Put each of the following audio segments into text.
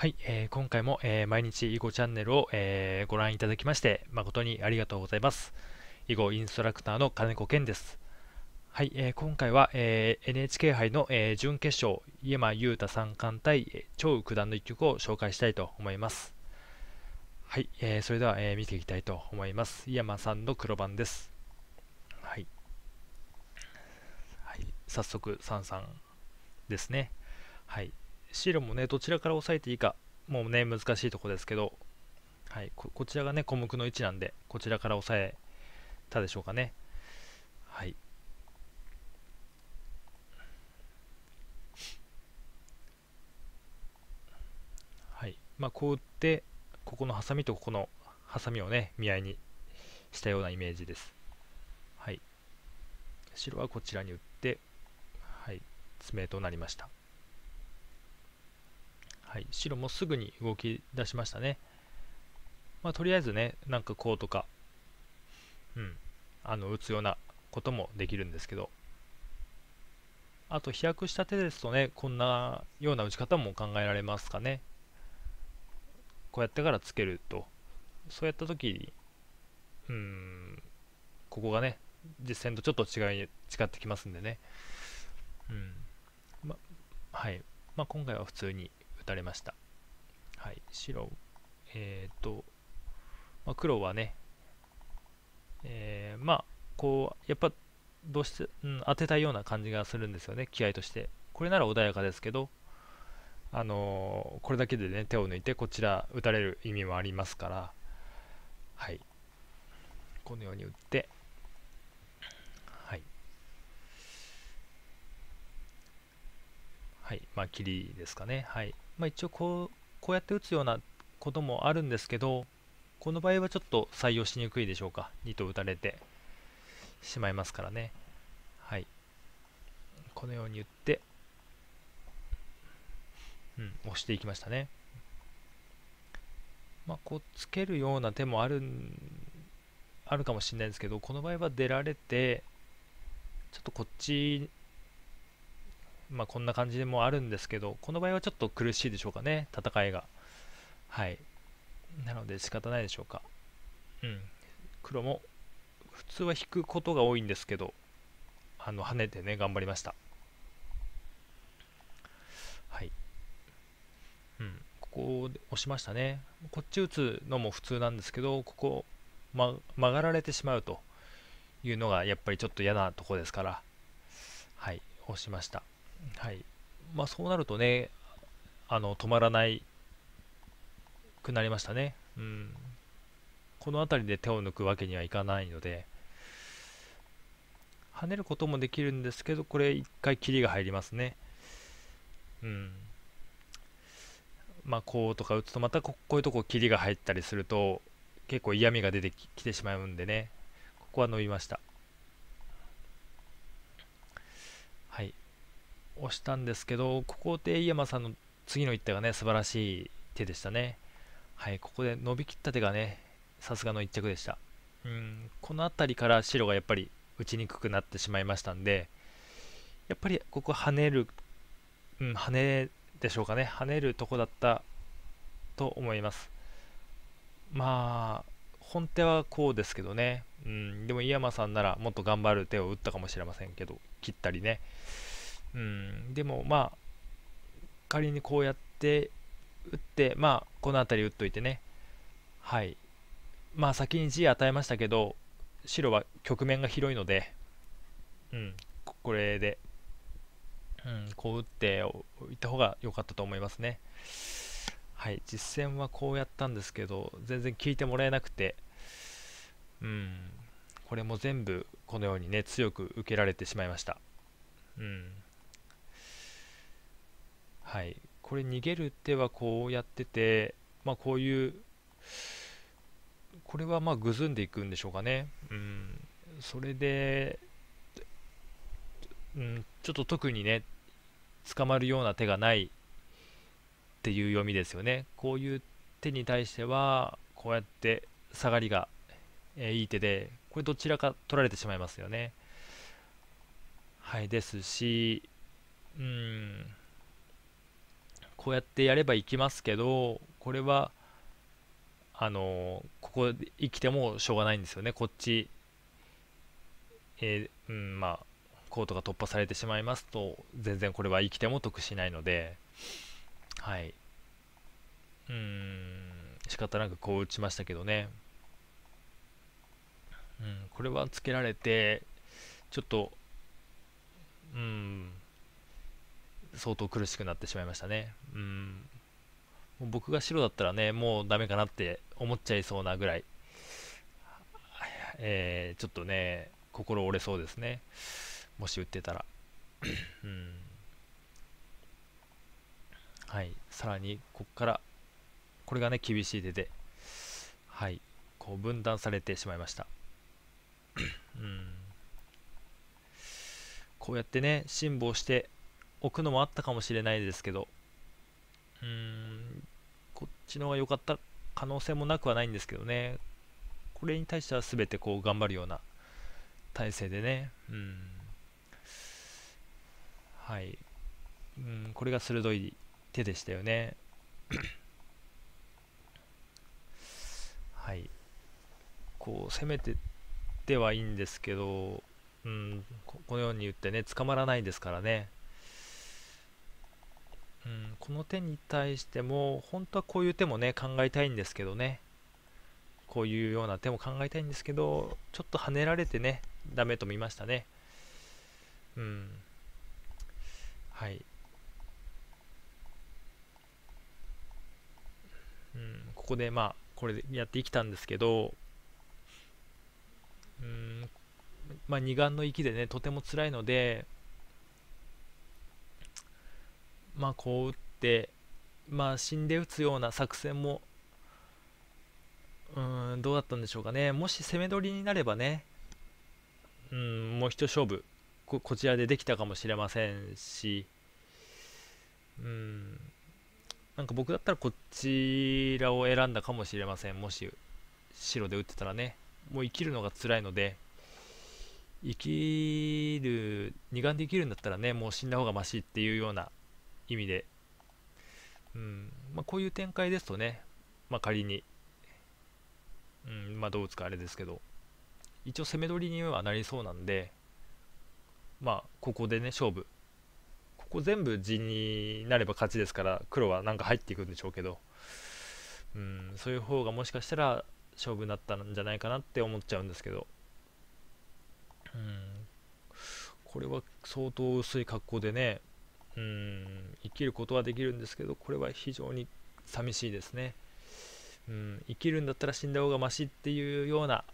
はい、えー、今回も、えー、毎日囲碁チャンネルを、えー、ご覧いただきまして誠にありがとうございます。囲碁インストラクターの金子健です。はい、えー、今回は、えー、NHK 杯の、えー、準決勝、井山裕太三冠対張九段の一局を紹介したいと思います。はい、えー、それでは、えー、見ていきたいと思います。井山さんの黒番です。はい、はい、早速三三ですね。はい。白もねどちらから押さえていいかもうね難しいとこですけど、はいこ、こちらがね小目の位置なんでこちらから押さえたでしょうかねはいはいまあこう打ってここのハサミとここのハサミをね見合いにしたようなイメージですはい白はこちらに打ってはい爪となりましたはい、白もすぐに動き出しましたね。まあ、とりあえずね、なんかこうとか、うん、あの打つようなこともできるんですけど、あと飛躍した手ですとね、こんなような打ち方も考えられますかね。こうやってからつけると、そうやった時に、うん、ここがね、実戦とちょっと違い違ってきますんでね。うんま、はい。まあ、今回は普通にたれました。はい、白、えっ、ー、と、まあ、黒はね、えー、まあ、こう、やっぱ、どうして、うん、当てたような感じがするんですよね、気合として。これなら穏やかですけど、あのー、これだけでね、手を抜いて、こちら、打たれる意味もありますから、はい。このように打って、はい、まあ、切りですかね。はい。まあ、一応こうこうやって打つようなこともあるんですけどこの場合はちょっと採用しにくいでしょうか2と打たれてしまいますからねはいこのように打ってうん押していきましたねまあこうつけるような手もあるあるかもしれないんですけどこの場合は出られてちょっとこっちまあ、こんな感じでもあるんですけど、この場合はちょっと苦しいでしょうかね、戦いが。はい。なので仕方ないでしょうか。うん。黒も、普通は引くことが多いんですけど、あの、跳ねてね、頑張りました。はい。うん。ここで押しましたね。こっち打つのも普通なんですけど、ここ、ま、曲がられてしまうというのが、やっぱりちょっと嫌なとこですから、はい、押しました。はいまあ、そうなるとねあの止まらないくなりましたね、うん、この辺りで手を抜くわけにはいかないので跳ねることもできるんですけどこれ1回切りが入りますねうんまあこうとか打つとまたこういうとこ切りが入ったりすると結構嫌味が出てきてしまうんでねここは伸びました押したんですけどここで井山さんの次の一手がね素晴らしい手でしたねはいここで伸びきった手がねさすがの一着でしたうんこの辺りから白がやっぱり打ちにくくなってしまいましたんでやっぱりここ跳ねる、うん、跳ねでしょうかね跳ねるとこだったと思いますまあ本手はこうですけどね、うん、でも井山さんならもっと頑張る手を打ったかもしれませんけど切ったりねうん、でもまあ仮にこうやって打ってまあこの辺り打っといてねはいまあ先に G 与えましたけど白は局面が広いので、うん、これで、うん、こう打っておいた方が良かったと思いますね。はい、実戦はこうやったんですけど全然聞いてもらえなくて、うん、これも全部このようにね強く受けられてしまいました。うんはい、これ逃げる手はこうやってて、まあ、こういうこれはまあぐずんでいくんでしょうかね、うん、それで、うん、ちょっと特にね捕まるような手がないっていう読みですよねこういう手に対してはこうやって下がりが、えいい手でこれどちらか取られてしまいますよねはいですしうんこうやってやればいきますけどこれはあのここで生きてもしょうがないんですよねこっち、えー、うん、まあコートが突破されてしまいますと全然これは生きても得しないのではいうん仕方なくこう打ちましたけどね、うん、これはつけられてちょっとうん相当苦しくなってしまいましたね。うん僕が白だったらね、もうダメかなって思っちゃいそうなぐらい、えー、ちょっとね、心折れそうですね。もし売ってたら。うん、はい、さらに、ここから、これがね、厳しい手で、はい、こう分断されてしまいました。うん、こうやってね、辛抱して、置くのもあったかもしれないですけど、うーん、こっちの方が良かった可能性もなくはないんですけどね、これに対しては全てこう頑張るような体制でね、うん、はい、うん、これが鋭い手でしたよね。はい、こう攻めてってはいいんですけど、うん、このように言ってね捕まらないですからねうん、この手に対しても本当はこういう手もね考えたいんですけどねこういうような手も考えたいんですけどちょっと跳ねられてねダメと見ましたねうんはいうん、ここでまあこれでやってきたんですけどうんまあ、二眼の域でねとても辛いのでまあ、こう打って、まあ、死んで打つような作戦もうんどうだったんでしょうかねもし攻め取りになればねうんもう一勝負ここちらでできたかもしれませんしうんなんか僕だったらこちらを選んだかもしれませんもし白で打ってたらねもう生きるのが辛いので生きる二眼で生きるんだったらねもう死んだ方がましっていうような意味で、うんまあ、こういう展開ですとね、まあ、仮に、うんまあ、どう打つかあれですけど一応攻め取りにはなりそうなんで、まあ、ここでね勝負ここ全部地になれば勝ちですから黒はなんか入っていくんでしょうけど、うん、そういう方がもしかしたら勝負になったんじゃないかなって思っちゃうんですけど、うん、これは相当薄い格好でねうん生きることはできるんですけどこれは非常に寂しいですね、うん、生きるんだったら死んだ方がましっていうような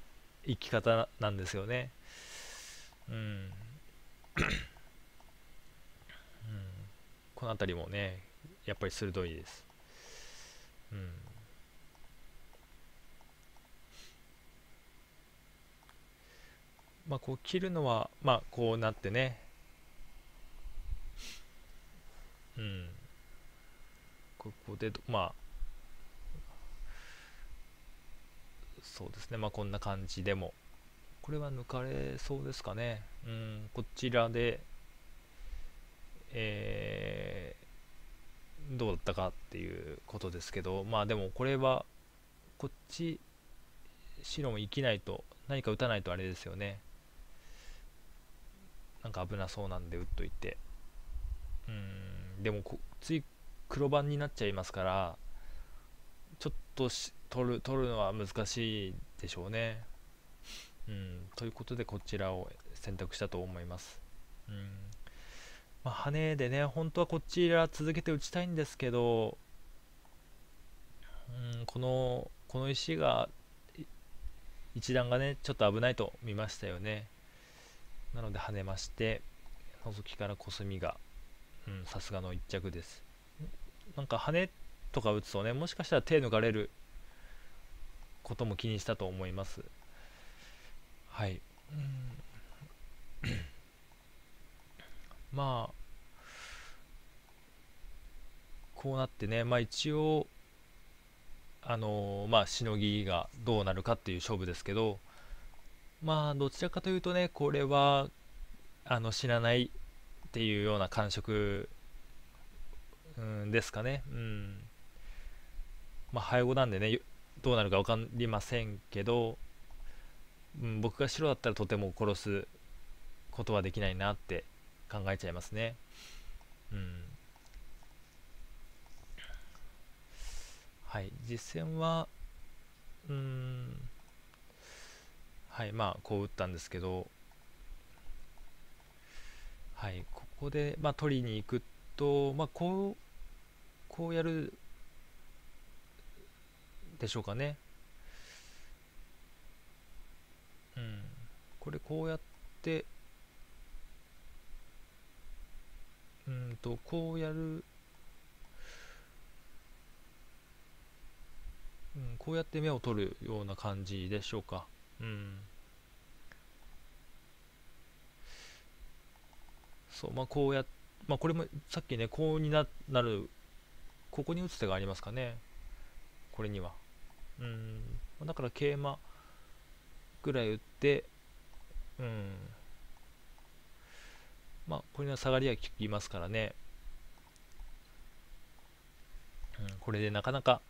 生き方なんですよね、うんうん、この辺りもねやっぱり鋭いです、うん、まあこう切るのはまあこうなってねこでまあそうですねまあこんな感じでもこれは抜かれそうですかねうんこちらでえー、どうだったかっていうことですけどまあでもこれはこっち白も生きないと何か打たないとあれですよねなんか危なそうなんで打っといてうんでもこ次黒番になっちゃいますからちょっと取る取るのは難しいでしょうね。うん、ということでこちらを選択したと思います。うんまあ、羽でね本当はこちら続けて打ちたいんですけど、うん、このこの石が一段がねちょっと危ないと見ましたよね。なので跳ねまして、ノゾキからコスミが、うん、さすがの一着です。なんか羽とか打つとねもしかしたら手抜かれることも気にしたと思いますはいまあこうなってねまあ一応あのー、まあしのぎがどうなるかっていう勝負ですけどまあどちらかというとねこれはあの死なないっていうような感触うんですかね。うん。まあ、早碁なんでね、どうなるか分かりませんけど、うん、僕が白だったらとても殺すことはできないなって考えちゃいますね。うん。はい、実戦は、うん、はい、まあ、こう打ったんですけど、はい、ここで、まあ、取りに行くと、まあ、ここうやるでしょうかね。うん。これこうやって、うんと、こうやる、うん、こうやって目を取るような感じでしょうか。うん。そう、まあこうやまあこれもさっきね、こうにななるここに打つ手がありますかねこれにはうんだから桂馬ぐらい打ってうんまあこれの下がりは効きますからね、うん、これでなかなか、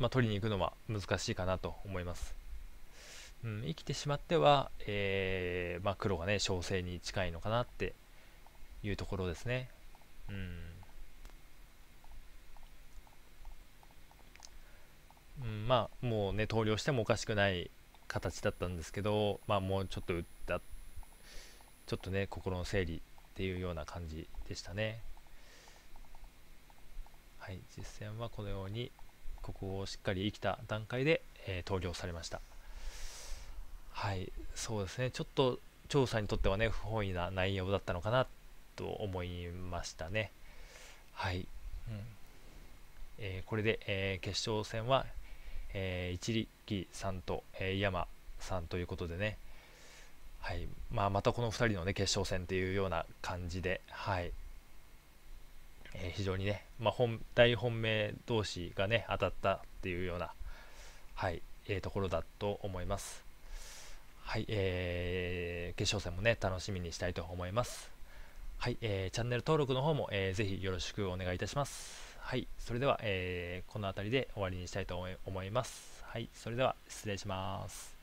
まあ、取りに行くのは難しいかなと思いますうん、生きてしまっては、えーまあ、黒がね、小勢に近いのかなっていうところですね。うんまあ、もうね、投了してもおかしくない形だったんですけど、まあ、もうちょっと打った、ちょっとね、心の整理っていうような感じでしたね。はい、実戦はこのように、ここをしっかり生きた段階で、えー、投了されました。はい、そうですね、ちょっと調査にとってはね、不本意な内容だったのかなと思いましたね。はい。うんえー、これで、えー、決勝戦はえー、一力さんと、えー、山さんということでね、はいまあ、またこの2人の、ね、決勝戦というような感じで、はいえー、非常にね、まあ本、大本命同士がね当たったっていうような、はいえー、ところだと思います。はいえー、決勝戦もね楽しみにしたいと思います。はい、えー、チャンネル登録の方も、えー、ぜひよろしくお願いいたします。はい、それでは、えー、この辺りで終わりにしたいと思います。はい、それでは失礼します。